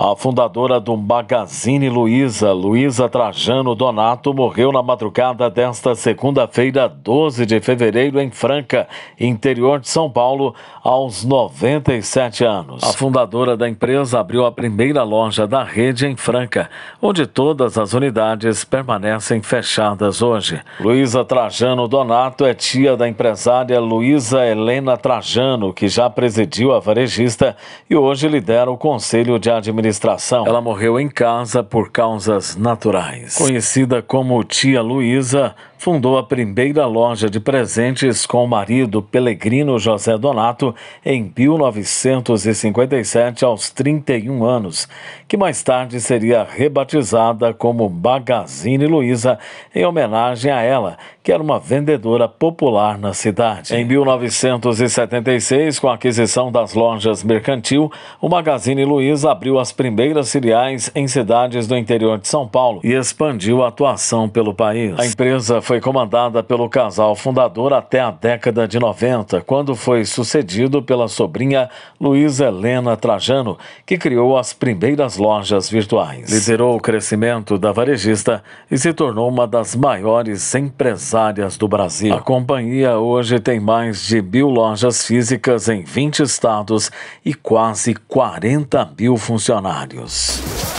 A fundadora do Magazine Luiza, Luiza Trajano Donato, morreu na madrugada desta segunda-feira, 12 de fevereiro, em Franca, interior de São Paulo, aos 97 anos. A fundadora da empresa abriu a primeira loja da rede em Franca, onde todas as unidades permanecem fechadas hoje. Luiza Trajano Donato é tia da empresária Luiza Helena Trajano, que já presidiu a varejista e hoje lidera o conselho de administração administração. Ela morreu em casa por causas naturais. Conhecida como Tia Luísa, fundou a primeira loja de presentes com o marido Pelegrino José Donato em 1957, aos 31 anos, que mais tarde seria rebatizada como Magazine Luiza, em homenagem a ela, que era uma vendedora popular na cidade. Em 1976, com a aquisição das lojas Mercantil, o Magazine Luiza abriu as primeiras filiais em cidades do interior de São Paulo e expandiu a atuação pelo país. A empresa foi comandada pelo casal fundador até a década de 90, quando foi sucedido pela sobrinha Luísa Helena Trajano, que criou as primeiras lojas virtuais. Liderou o crescimento da varejista e se tornou uma das maiores empresárias do Brasil. A companhia hoje tem mais de mil lojas físicas em 20 estados e quase 40 mil funcionários.